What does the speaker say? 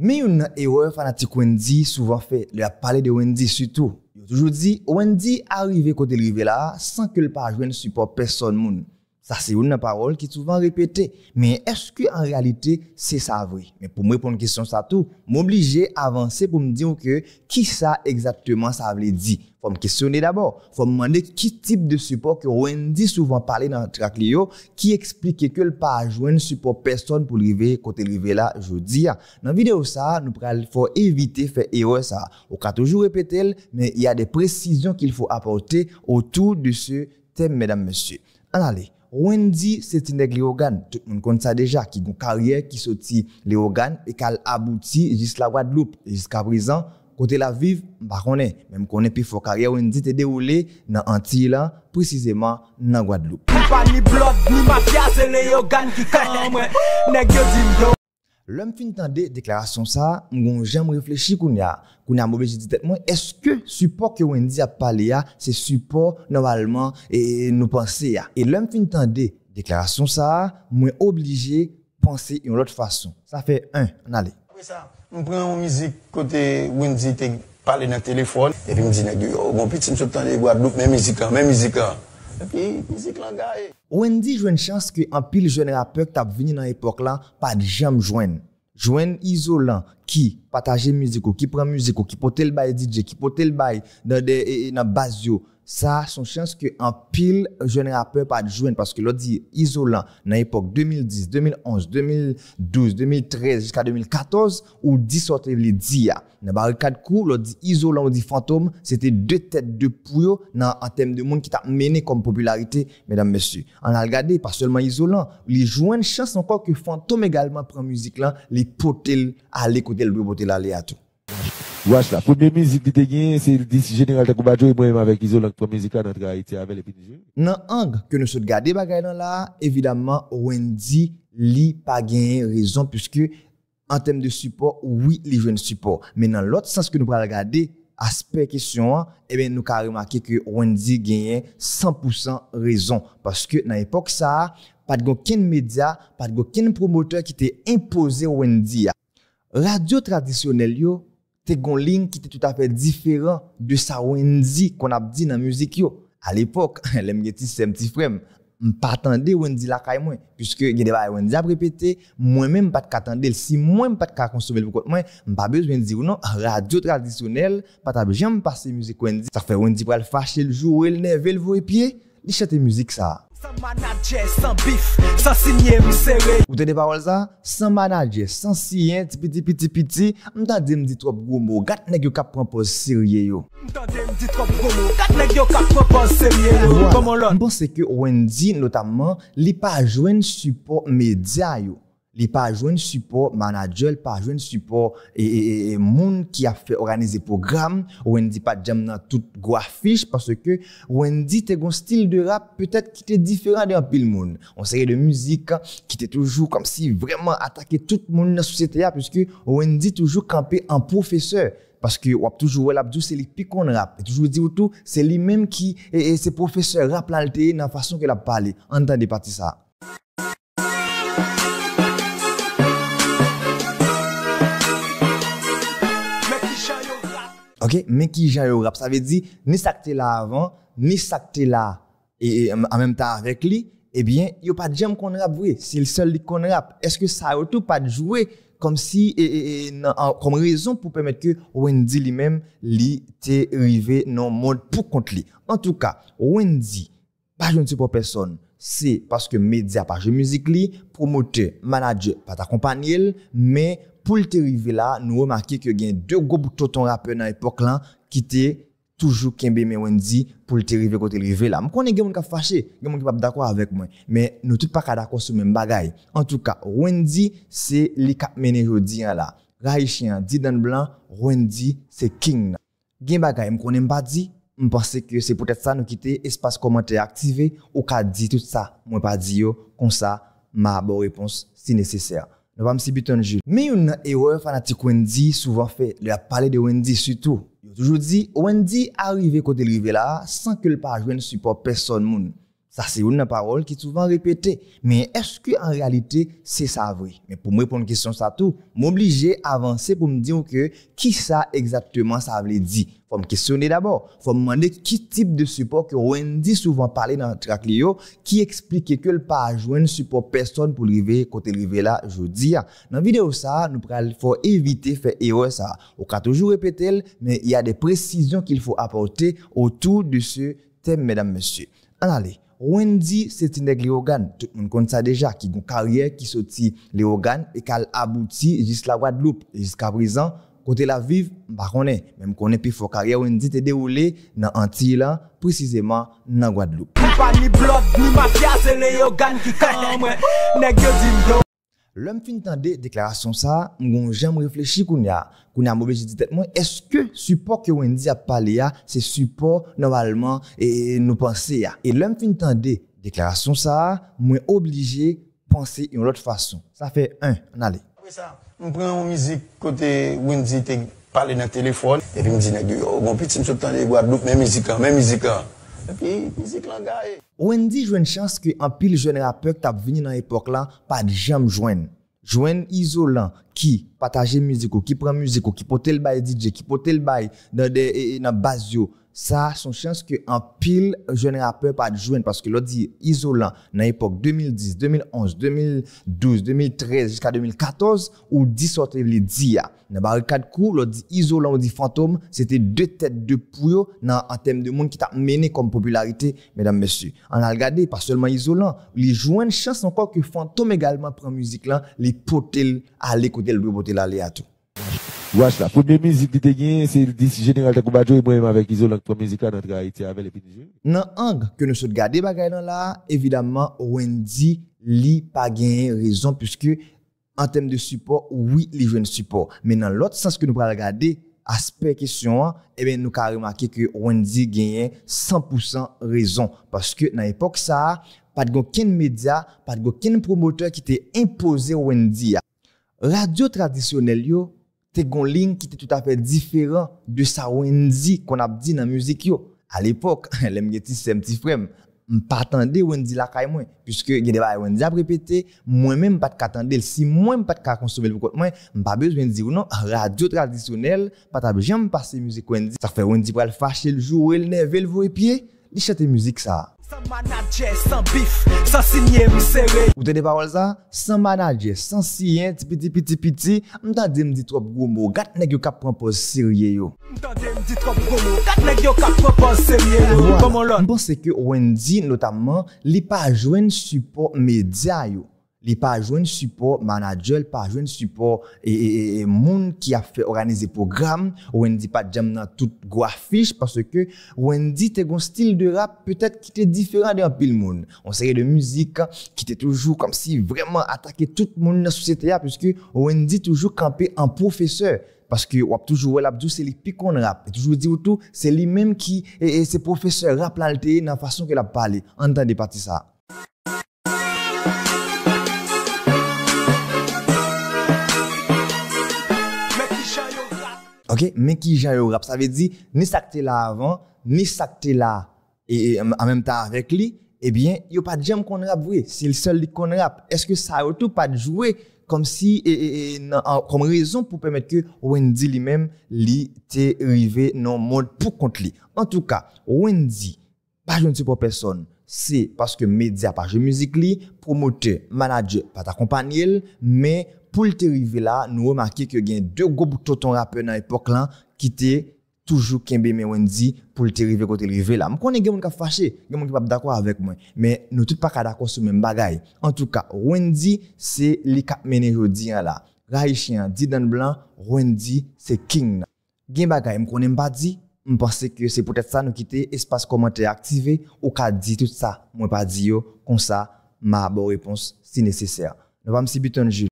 Me yon nan ewe fanatik Wendy souvan fe, lè a pale de Wendy sutou. Yon toujou di, Wendy arive kote l'rive la san ke l pa ajwen support person moun. Ça, c'est une parole qui est souvent répétée. Mais est-ce que en réalité, c'est ça vrai? Mais pour me répondre à la question, ça tout, m'obliger à avancer pour me dire que qui ça exactement ça veut dire. Faut me questionner d'abord. Faut me demander quel type de support que Wendy souvent parlait dans le track qui expliquait que le pas joindre support personne pour arriver côté arriver là jeudi. Dans vidéo ça, nous faut éviter faire erreur ça. On peut toujours répéter, mais il y a des précisions qu'il faut apporter autour de ce thème, mesdames, messieurs. En allez. Wendy, c'est une Léogane. Tout le monde connaît ça déjà, qui a une carrière qui sortit Léogane et qui aboutit abouti jusqu'à la Guadeloupe. Jusqu'à présent, côté la vive, bah est, Même qu'on est plus fort carrière Wendy t'est déroulé dans Antilles précisément dans Guadeloupe. Lèm fin tan de, deklarasyon sa, mwen jèm reflechi koun ya. Koun ya mwove jidite mwen, eske support ke Wendy ap pale ya, se support normalman nou panse ya. E lèm fin tan de, deklarasyon sa, mwen oblije panse yon lot fason. Sa fe un, an ale. Mwen pren mwen mizik kote Wendy te pale nan telefon, epi mzinek diyo, mwen pit si msou tan de gwa dup men mizika, men mizika. Epi mizik lan ga e. Wendy jwen chans ki an pil jwen rapèk tap veni nan epok la, pa di jèm jwen. joindre isolant qui partager musique, qui prend musique, qui porte le bail DJ, qui porte le bail dans des dans base ça son chance que en pile jeune rappeur pas de joindre parce que l'autre dit isolant dans l'époque 2010, 2011, 2012, 2013 jusqu'à 2014 ou 10 sortir les dia dans barricade court l'autre dit isolant ou dit fantôme c'était deux têtes de pouyo dans en termes de monde qui t'a mené comme popularité mesdames messieurs on a regardé pas seulement isolant les joindre chance encore que fantôme également prend musique là les porter à l'écouter le côté là, les tout. la première musique qui était c'est le 10 général de Koubajo et moi-même avec Isolant, la musique notre Haïti avec les PDG. Dans Ang, que nous sommes gardés là, évidemment, Wendy, n'a pas gagné raison puisque en termes de support, oui, il joue un support. Mais dans l'autre sens que nous pouvons regarder, aspect question, eh bien, nous avons remarqué que Wendy gagné 100% raison. Parce que dans l'époque, ça, pas de aucun média, pas de aucun promoteur qui était imposé Wendy radio traditionnel yo te gon ligne qui était tout à fait différent de sa Wendy qu'on a dit dans musique yo à l'époque l'aime petits c'est petit frère pas attendre Wendy la caille puisque il des Wendy a répété moi même pas attendre si moi pas ka consommer pour moi pas besoin de dire non radio traditionnel pas t'a jamais passer musique Wendy ça fait Wendy pour le fâcher le jour le nerver le voyer pied il chante musique ça San manager, san bif, san siye, ti piti, ti piti, ti piti, mta de mdi trop gomo, gat neg yo kap pranpon serye yo. Mta de mdi trop gomo, gat neg yo kap pranpon serye yo, komon lon. Mbon seke ouen di notamen li pa jwen support media yo. pas pa jwen support manager, li pa jwen support et monde qui moun ki a fe organize program, Wendy pas jam nan toute gwo affiche parce que Wendy te gon style de rap, peut-être te différent de an pil monde. On serait de musique qui était toujours comme si vraiment atake tout moun nan société parce puisque Wendy toujours camper en professeur. Parce que wap toujours wè l'abdou, c'est lui qui qu'on rap. Et toujours dit tout, c'est lui-même qui, et, et c'est professeur rap l'alté, dans la façon qu'il a parlé. Entendez partie ça. mais qui j'ai rap ça veut dire ni ça que là avant ni ça que là et en même temps avec lui eh bien il a pas de jam qu'on rap vrai c'est le seul qu'on rap est-ce que ça a tout pas de jouer comme si et, comme raison pour permettre que Wendy lui-même lui t'est arrivé non monde pour contre lui en tout cas Wendy pas je ne sais pas personne c'est parce que média pas de musique li promoteur manager pas t'accompagner mais pour le arrivé là, nous remarquons que y deux groupes toton rappeurs dans l'époque là qui étaient toujours Kembe Mewendi pour le arrivé côté arrivé là. Je connais quelqu'un qui est fâché, quelqu'un qui pas d'accord avec moi, mais nous tous pas d'accord sur même bagaille. En tout cas, Wendy c'est le cap mené aujourd'hui hein, là. Raïchien, Didan Blanc, Wendy c'est King. Gen bagaille, je connais pas dit, je pensais que c'est peut-être ça nous quitter espace commentaire activé ou qu'a dit tout ça, moi pas dit comme ça ma bonne réponse si nécessaire. nan pa msi biton jil. Me yon nan ewe fanatik Wendy souvan fe, lè a pale de Wendy sutou. Yon toujou di, Wendy a rive kote lrive la, san ke l pa ajwen support person moun. Ça, c'est une parole qui est souvent répétée. Mais est-ce que en réalité, c'est ça vrai? Mais pour me répondre à la question, ça tout, m'obliger à avancer pour me dire que qui ça exactement ça veut dire. Faut me questionner d'abord. Faut me demander qui type de support que Wendy souvent parlait dans le track qui expliquait que le pas joindre support personne pour arriver côté là, je dis. Dans la vidéo ça, nous faut éviter faire erreur ça. On peut toujours répéter, mais il y a des précisions qu'il faut apporter autour de ce thème, mesdames, messieurs. allez. Wendy, c'est une Léogane. Tout le monde compte ça déjà, qui a une carrière, qui sortit Léogane et qu'elle aboutit jusqu'à la Guadeloupe. Jusqu'à présent, côté la vive, bah, on est, même qu'on est plus fort carrière, Wendy est déroulé dans Antilles, précisément dans Guadeloupe. Lèm fin tan de, deklarasyon sa, mwen gen mwen reflechi koun ya. Koun ya mwen bejit ditet mwen, eske support ki wendi ap pale ya, se support normalman nou panse ya. E lèm fin tan de, deklarasyon sa, mwen oblije panse yon lot fason. Sa fe un, an ale. Ape sa, mwen preman mwen mizik kote wendi te pale nan telefon. E fin mizi nan diyo, mwen pit si msou tan de gwa dup men mizika, men mizika. Wendy joue une chance que un pile jeune rappeur qui a venu dans l'époque là pas de Jam jouen. Jouen isolant, qui partageait musique, qui prend musique, qui pote le bail DJ, qui pote le bail dans des dans base ça son chance que en pile jeune rappeur pas de jouer, parce que l'autre dit isolant dans l'époque 2010, 2011, 2012, 2013 jusqu'à 2014 ou 10 sortait les dia dans barricade court l'autre dit isolant ou dit fantôme c'était deux têtes de pouyo dans en termes de monde qui t'a mené comme popularité mesdames messieurs on a regardé pas seulement isolant les joindre chance encore que fantôme également prend musique là les porter à l'écoute Miguel Louis Botel aller à tout. Watch la première musique qui te gagne, c'est le général de Koubajo et moi avec Isolant pour musique dans notre Haïti avec les Niger. Dans angle que nous sommes gardés bagay dans là, évidemment Wendy li pas gagné raison puisque en termes de support, oui, les un support. Mais dans l'autre sens que nous pouvons regarder, aspect question, eh bien, nous avons remarqué que Wendy gagnait 100% raison. Parce que dans l'époque, ça, pas de aucun média, pas de aucun promoteur qui t'a imposé Wendy radio traditionnel yo te gon ligne qui était tout à fait différent de sa Wendy qu'on a dit dans musique yo à l'époque l'aime petit c'est petit frère pas attendre Wendy la caille moi puisque il y a Wendy a répété moi même pas attendre si moi pas ka consommer pour moi pas besoin de dire non radio traditionnelle pas t'a jamais passer musique Wendy ça fait Wendy pour le fâcher le jour le nerver le voyer pied il chante musique ça San manager, san bif, san sinye, mi sere yo. Ou dene parol sa? San manager, san sinye, ti piti, ti piti, ti piti. Mta de mdi trop gomo, gat neg yo kap pranpon sirye yo. Mta de mdi trop gomo, gat neg yo kap pranpon sirye yo. Mbo seke ouen di notamen li pa jwen support media yo. li pa jwen support manager, li pa jwen support et e, e, e, monde qui a fait organiser programme Wendy pas jam nan tout gwa fiche, parce que Wendy te gon style de rap peut être qui te différent de an monde. moun. On seri de musique qui était toujours comme si vraiment attaquer tout monde nan sosyete ya, puisque Wendy toujours camper en professeur Parce que wap toujours wè l'abdou, c'est les qui rap. Et toujours dit tout, c'est lui-même qui, et, et c'est professeur rap dans la façon qu'il a parlé. Entendez partie ça. OK? Mais qui j'ai rap. Ça veut dire, ni ça que là avant, ni ça que là, et, en même temps avec lui, eh bien, il n'y a pas de jam qu'on rap, oui. C'est le seul qu'on rap. Est-ce que ça a tout pas de jouer comme si, comme raison pour permettre que Wendy lui-même, lui, t'es arrivé non monde pour contre lui. En tout cas, Wendy, pas je ne sais pas personne c'est parce que média pas je musique lui promoteur manager pas t'accompagner mais pour le arrivé là, nous remarquons que y a deux gros boutons rappeurs dans l'époque là qui étaient toujours Kembe Mewendi pour le arrivé côté arrivé là. Je connais quelqu'un qui est fâché, quelqu'un qui pas d'accord avec moi, mais nous tous pas d'accord sur même bagaille. En tout cas, Wendy c'est les cap mené aujourd'hui hein, là. Raïchien, Didan Blanc, Wendy c'est King. Gen bagaille, je connais pas dit, je pense que c'est peut-être ça nous quitter espace commentaire activé ou qu'a dit tout ça, moi pas dit comme ça, ma bonne réponse si nécessaire. Nous allons si biton